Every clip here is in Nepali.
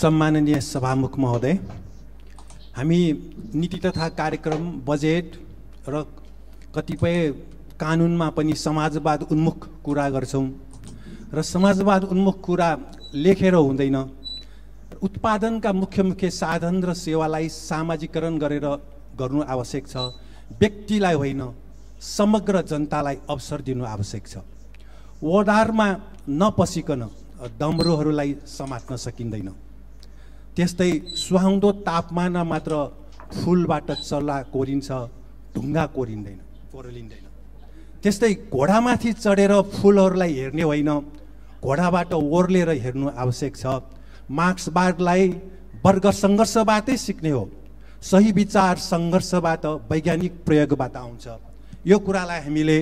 सम्माननीय सभामुख महोदय हामी नीति तथा कार्यक्रम बजेट र कतिपय कानुनमा पनि समाजवाद उन्मुख कुरा गर्छौँ र समाजवाद उन्मुख कुरा लेखेर हुँदैन उत्पादनका मुख्य मुख्य साधन र सेवालाई सामाजिकरण गरेर गर्नु आवश्यक छ व्यक्तिलाई होइन समग्र जनतालाई अवसर दिनु आवश्यक छ वडारमा नपसिकन डम्रोहरूलाई समात्न सकिँदैन त्यस्तै सुहाउँदो तापमानमा मात्र फुलबाट चल्ला कोरिन्छ ढुङ्गा कोरिँदैन कोरलिँदैन त्यस्तै घोडामाथि चढेर फुलहरूलाई हेर्ने होइन घोडाबाट ओर्लेर हेर्नु आवश्यक छ मार्क्सवादलाई वर्ग सङ्घर्षबाटै सिक्ने हो सही विचार सङ्घर्षबाट वैज्ञानिक प्रयोगबाट आउँछ यो कुरालाई हामीले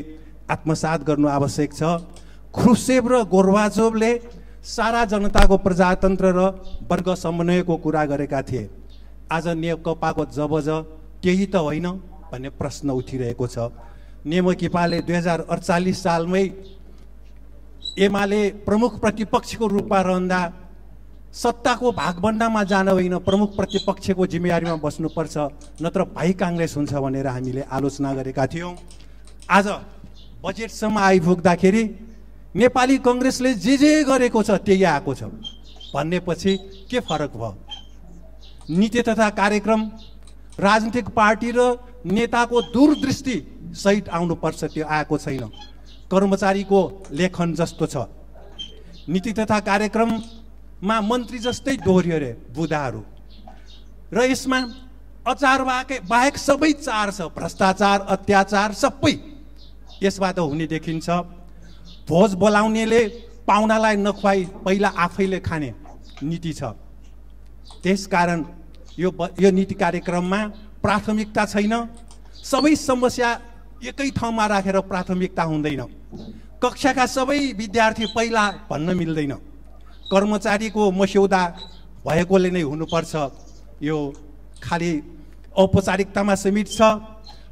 आत्मसात गर्नु आवश्यक छ खुसेब र गोरवाजोबले सारा जनताको प्रजातन्त्र र वर्ग समन्वयको कुरा गरेका थिए आज नेकपाको जबज केही त होइन भन्ने प्रश्न उठिरहेको छ नेमकिपाले दुई हजार अडचालिस सालमै एमाले प्रमुख प्रतिपक्षको रूपमा रहँदा सत्ताको भागभन्डामा जान होइन प्रमुख प्रतिपक्षको जिम्मेवारीमा बस्नुपर्छ नत्र भाइ काङ्ग्रेस हुन्छ भनेर हामीले आलोचना गरेका थियौँ आज बजेटसम्म आइपुग्दाखेरि नेपाली कङ्ग्रेसले जे जे गरेको छ त्यही आएको छ भन्नेपछि के फरक भयो नीति तथा कार्यक्रम राजनीतिक पार्टी र नेताको दूरदृष्टि सहित आउनुपर्छ त्यो आएको छैन कर्मचारीको लेखन जस्तो छ नीति तथा कार्यक्रममा मन्त्री जस्तै दोहोऱ्यो अरे बुधाहरू र यसमा अचार बाहेक बाहेक सबै चार छ भ्रष्टाचार अत्याचार सबै यसबाट हुने देखिन्छ भोज बोलाउनेले पाहुनालाई नखुवाई पहिला आफैले खाने नीति छ त्यसकारण यो यो नीति कार्यक्रममा प्राथमिकता छैन सबै समस्या एकै ठाउँमा राखेर प्राथमिकता हुँदैन कक्षाका सबै विद्यार्थी पहिला भन्न मिल्दैन कर्मचारीको मस्यौदा भएकोले नै हुनुपर्छ यो खालि औपचारिकतामा सीमित छ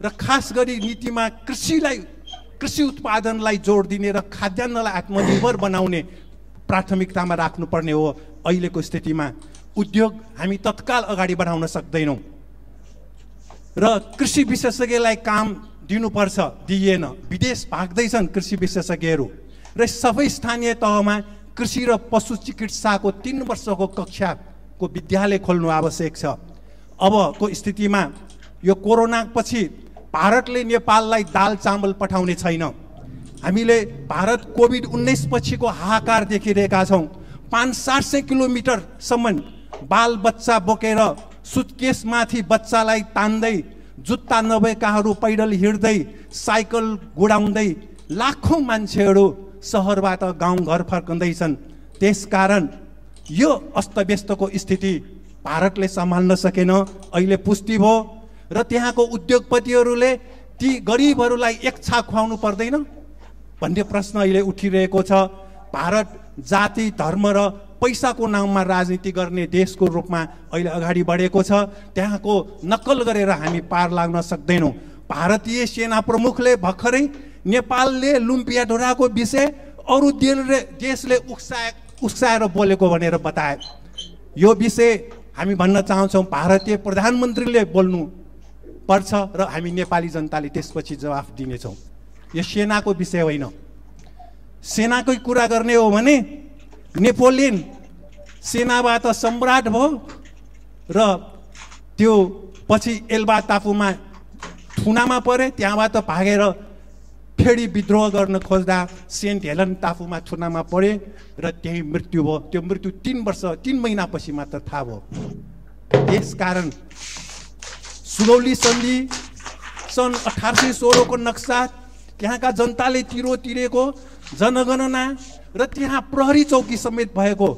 र खास गरी नीतिमा कृषिलाई कृषि उत्पादनलाई जोड दिने र खाद्यान्नलाई आत्मनिर्भर बनाउने प्राथमिकतामा राख्नुपर्ने हो अहिलेको स्थितिमा उद्योग हामी तत्काल अगाडि बढाउन सक्दैनौँ र कृषि विशेषज्ञलाई काम दिनुपर्छ दिइएन विदेश भाग्दैछन् कृषि विशेषज्ञहरू र सबै स्थानीय तहमा कृषि र पशु चिकित्साको तिन वर्षको कक्षाको विद्यालय खोल्नु आवश्यक छ अबको स्थितिमा यो कोरोना पछि भारतले नेपाललाई दाल चामल पठाउने छैन हामीले भारत कोभिड उन्नाइसपछिको हाहाकार देखिरहेका छौँ पाँच सात सय किलोमिटरसम्म बाल बच्चा बोकेर सुटकेसमाथि बच्चालाई तान्दै जुत्ता नभएकाहरू पैदल हिँड्दै साइकल गुडाउँदै लाखौँ मान्छेहरू सहरबाट गाउँघर फर्कँदैछन् त्यसकारण यो अस्तव्यस्तको स्थिति भारतले सम्हाल्न सकेन अहिले पुष्टि भयो र त्यहाँको उद्योगपतिहरूले ती गरिबहरूलाई एक छाक खुवाउनु पर्दैन भन्ने प्रश्न अहिले उठिरहेको छ भारत जाति धर्म र पैसाको नाममा राजनीति गर्ने देशको रूपमा अहिले अगाडि बढेको छ त्यहाँको नक्कल गरेर हामी पार लाग्न सक्दैनौँ भारतीय सेना प्रमुखले भर्खरै नेपालले लुम्पिया ढोराको विषय अरू देशले देशले उक्साए उक्साएर बोलेको भनेर बताए यो विषय हामी भन्न चाहन्छौँ भारतीय प्रधानमन्त्रीले बोल्नु पर्छ र हामी नेपाली जनताले त्यसपछि जवाफ दिनेछौँ यो सेनाको विषय होइन सेनाकै कुरा गर्ने हो भने नेपोलियन सेनाबाट सम्राट भयो र त्यो पछि एल्बा टापुमा थुनामा परे त्यहाँबाट भागेर फेरि विद्रोह गर्न खोज्दा सेन्ट हेलन टापुमा थुनामा परे र त्यही मृत्यु भयो त्यो मृत्यु तिन वर्ष तिन महिनापछि मात्र थाहा भयो त्यस कारण सुगौली सन्धि सन् अठार सय सोह्रको नक्सा त्यहाँका जनताले तिरो तिरेको जनगणना र त्यहाँ प्रहरी चौकी समेत भएको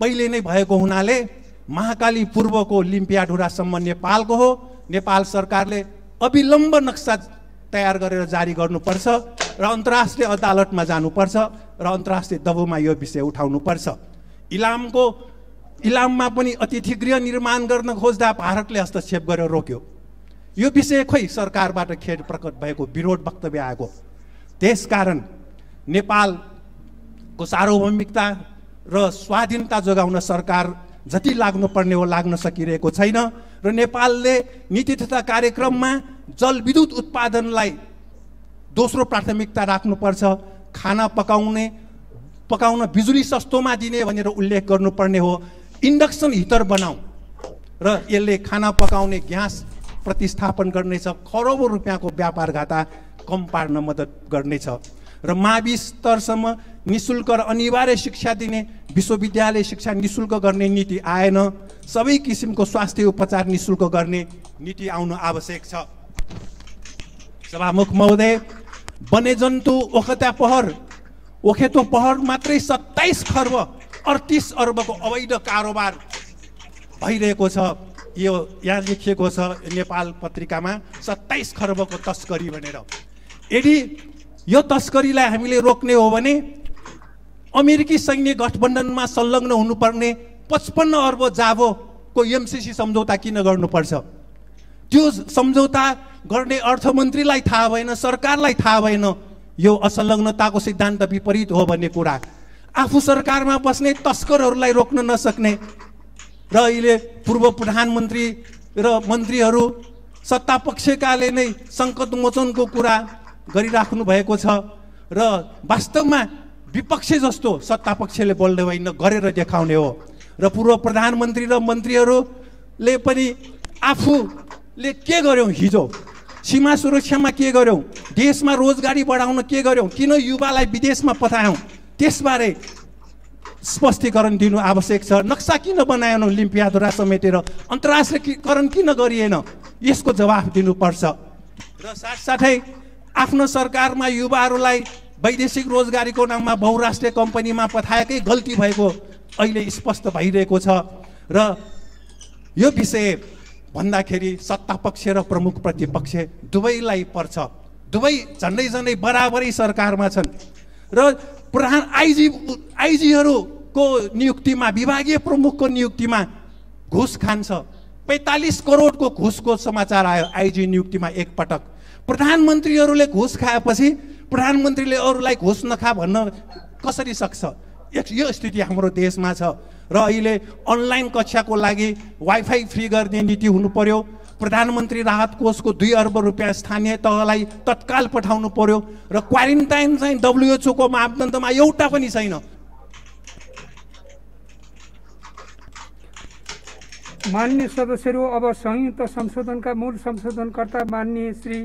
पहिले नै भएको हुनाले महाकाली पूर्वको लिम्पियाढुरासम्म नेपालको हो नेपाल सरकारले अविलम्ब नक्सा तयार गरेर जारी गर्नुपर्छ र अन्तर्राष्ट्रिय अदालतमा जानुपर्छ र अन्तर्राष्ट्रिय दबुमा यो विषय उठाउनुपर्छ इलामको इलाममा पनि अतिथि गृह निर्माण गर्न खोज्दा भारतले हस्तक्षेप गरेर रोक्यो यो विषय खोइ सरकारबाट खेद प्रकट भएको विरोध वक्तव्य आएको त्यसकारण नेपालको सार्वभौमिकता र स्वाधीनता जोगाउन सरकार जति लाग्नुपर्ने हो लाग्न सकिरहेको छैन र नेपालले नीति तथा कार्यक्रममा जलविद्युत उत्पादनलाई दोस्रो प्राथमिकता राख्नुपर्छ खाना पकाउने पकाउन बिजुली सस्तोमा दिने भनेर उल्लेख गर्नुपर्ने हो इन्डक्सन हिटर बनाऊ र यसले खाना पकाउने ग्यास प्रतिस्थापन गर्नेछ खरबौँ रुपियाँको व्यापार घाटा कम पार्न मद्दत गर्नेछ र मावि स्तरसम्म नि शुल्क र अनिवार्य शिक्षा दिने विश्वविद्यालय शिक्षा नि शुल्क गर्ने नीति आएन सबै किसिमको स्वास्थ्य उपचार नि शुल्क गर्ने नीति आउनु आवश्यक छ सभामुख महोदय वन्यजन्तु ओखत्या पहर ओखेतो पहर मात्रै सत्ताइस खर्ब अडतिस अर्बको अवैध कारोबार भइरहेको छ यो यहाँ लेखिएको छ नेपाल पत्रिकामा सत्ताइस खर्बको तस्करी भनेर यदि यो तस्करीलाई हामीले रोक्ने हो भने अमेरिकी सैन्य गठबन्धनमा संलग्न हुनुपर्ने पचपन्न अर्ब जाबोको एमसिसी सम्झौता किन गर्नुपर्छ त्यो सम्झौता गर्ने अर्थमन्त्रीलाई थाहा भएन सरकारलाई थाहा भएन यो असंलग्नताको सिद्धान्त विपरीत हो भन्ने कुरा आफू सरकारमा बस्ने तस्करहरूलाई रोक्न नसक्ने र अहिले पूर्व प्रधानमन्त्री र मन्त्रीहरू सत्ता पक्षकाले नै मोचनको कुरा गरिराख्नु भएको छ र वास्तवमा विपक्ष जस्तो सत्ता पक्षले बोल्ने होइन गरेर देखाउने हो र पूर्व प्रधानमन्त्री र मन्त्रीहरूले पनि आफूले के गर्यौँ हिजो सीमा सुरक्षामा के गर्यौँ देशमा रोजगारी बढाउन के गर्यौँ किन युवालाई विदेशमा पठायौँ त्यसबारे स्पष्टीकरण दिनु आवश्यक छ नक्सा किन बनाएन लिम्पियाधुरा समेटेर अन्तर्राष्ट्रियकरण किन गरिएन यसको जवाफ दिनुपर्छ र साथसाथै आफ्नो सरकारमा युवाहरूलाई वैदेशिक रोजगारीको नाममा बहुराष्ट्रिय कम्पनीमा पठाएकै गल्ती भएको अहिले स्पष्ट भइरहेको छ र यो विषय भन्दाखेरि सत्तापक्ष र प्रमुख प्रतिपक्ष दुवैलाई पर्छ दुवै झन्डै झन्डै बराबरै सरकारमा छन् र प्रधान आइजी आइजीहरूको नियुक्तिमा विभागीय प्रमुखको नियुक्तिमा घुस खान्छ पैँतालिस करोडको घुसको समाचार आयो आइजी नियुक्तिमा एकपटक प्रधानमन्त्रीहरूले घुस खाएपछि प्रधानमन्त्रीले अरूलाई घुस नखा भन्न कसरी सक्छ यो स्थिति हाम्रो देशमा छ र अहिले अनलाइन कक्षाको लागि वाइफाई फ्री गर्ने नीति हुनु पर्यो प्रधानमन्त्री राहत कोषको दुई अर्ब रुपियाँ स्थानीय तहलाई तत्काल पठाउनु पर्यो र क्वारेन्टाइन चाहिँ डब्लुएचओको मापदण्डमा एउटा पनि छैन मान्य सदस्यहरू अब संयुक्त संशोधनका मूल संशोधनकर्ता मान्य श्री